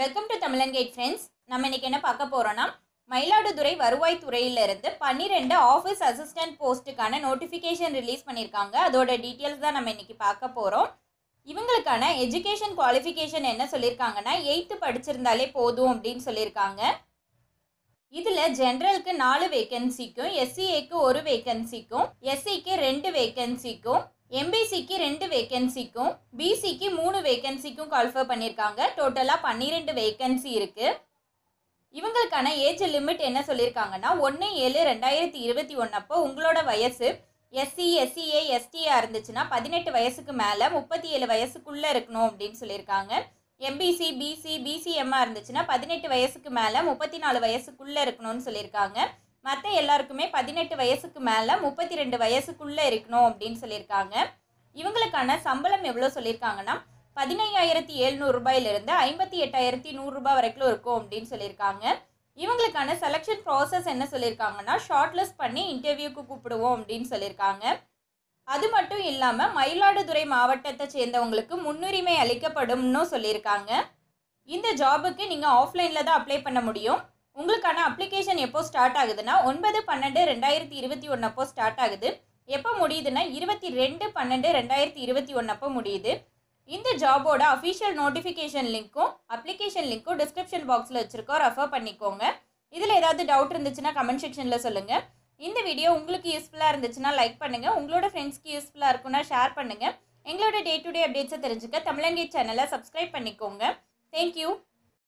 welcome to தமிழன் கேட் friends நம்ம இன்னைக்கு என்ன பார்க்க போகிறோன்னா மயிலாடுதுறை வருவாய்த்துறையிலிருந்து பன்னிரெண்டு ஆஃபீஸ் அசிஸ்டன்ட் போஸ்ட்டுக்கான நோட்டிஃபிகேஷன் ரிலீஸ் பண்ணியிருக்காங்க அதோட டீட்டெயில்ஸ் தான் நம்ம இன்னைக்கு பார்க்க போகிறோம் இவங்களுக்கான எஜுகேஷன் குவாலிஃபிகேஷன் என்ன சொல்லியிருக்காங்கன்னா எயித்து படிச்சிருந்தாலே போதும் அப்படின்னு சொல்லியிருக்காங்க இதில் ஜென்ரலுக்கு நாலு வேக்கன்சிக்கும் எஸ்சிஏக்கு e ஒரு வேக்கன்சிக்கும் எஸ்சிக்கு e ரெண்டு வேக்கன்சிக்கும் எம்பிசிக்கு ரெண்டு வேக்கன்சிக்கும் பிசிக்கு மூணு வேக்கன்சிக்கும் கால்ஃபர் பண்ணியிருக்காங்க டோட்டலாக பன்னிரெண்டு வேக்கன்சி இருக்குது இவங்களுக்கான ஏஜ் லிமிட் என்ன சொல்லியிருக்காங்கன்னா ஒன்று ஏழு ரெண்டாயிரத்தி இருபத்தி ஒன்று அப்போ உங்களோட வயசு எஸ்சி எஸ்சிஏ எஸ்டியாக இருந்துச்சுன்னா பதினெட்டு வயசுக்கு மேலே முப்பத்தி ஏழு வயசுக்குள்ளே இருக்கணும் அப்படின்னு சொல்லியிருக்காங்க எம்பிசி பிசி பிசிஎம்மாக இருந்துச்சுன்னா பதினெட்டு வயசுக்கு மேலே முப்பத்தி நாலு வயசுக்குள்ளே இருக்கணும்னு சொல்லியிருக்காங்க மற்ற எல்லாருக்குமே பதினெட்டு வயசுக்கு மேலே முப்பத்தி ரெண்டு வயசுக்குள்ளே இருக்கணும் அப்படின்னு சொல்லியிருக்காங்க இவங்களுக்கான சம்பளம் எவ்வளோ சொல்லியிருக்காங்கன்னா பதினையாயிரத்தி எழுநூறு ரூபாயிலிருந்து ஐம்பத்தி எட்டாயிரத்தி நூறுரூபா வரைக்கும் இருக்கும் அப்படின்னு சொல்லியிருக்காங்க இவங்களுக்கான செலெக்ஷன் ப்ராசஸ் என்ன சொல்லியிருக்காங்கன்னா ஷார்ட்லிஸ்ட் பண்ணி இன்டர்வியூக்கு கூப்பிடுவோம் அப்படின்னு சொல்லியிருக்காங்க அது மட்டும் இல்லாமல் மயிலாடுதுறை மாவட்டத்தை சேர்ந்தவங்களுக்கு முன்னுரிமை அளிக்கப்படும்னு சொல்லியிருக்காங்க இந்த ஜாபுக்கு நீங்கள் ஆஃப்லைனில் தான் அப்ளை பண்ண முடியும் உங்களுக்கான அப்ளிகேஷன் எப்போ ஸ்டார்ட் ஆகுதுன்னா ஒன்பது பன்னெண்டு ரெண்டாயிரத்தி இருபத்தி ஒன்று அப்போ ஸ்டார்ட் ஆகுது எப்போ முடியுதுன்னா இருபத்தி ரெண்டு பன்னெண்டு ரெண்டாயிரத்தி இருபத்தி ஒன்று அப்போ முடியுது இந்த ஜாபோட அஃபிஷியல் நோட்டிஃபிகேஷன் லிங்க்கும் அப்ளிகேஷன் லிங்க்கும் டிஸ்கிரிப்ஷன் பாக்ஸில் வச்சுருக்கோம் ரெஃபர் பண்ணிக்கோங்க இதில் ஏதாவது டவுட் இருந்துச்சுன்னா கமெண்ட் செக்ஷனில் சொல்லுங்கள் இந்த வீடியோ உங்களுக்கு யூஸ்ஃபுல்லாக இருந்துச்சுன்னா லைக் பண்ணுங்கள் உங்களோட ஃப்ரெண்ட்ஸ்க்கு யூஸ்ஃபுல்லாக இருக்குன்னா ஷேர் பண்ணுங்கள் எங்களோட டே டு டே அப்டேட்ஸை தெரிஞ்சுக்க தமிழங்கை சேனலை சப்ஸ்கிரைப் பண்ணிக்கோங்க தேங்க்யூ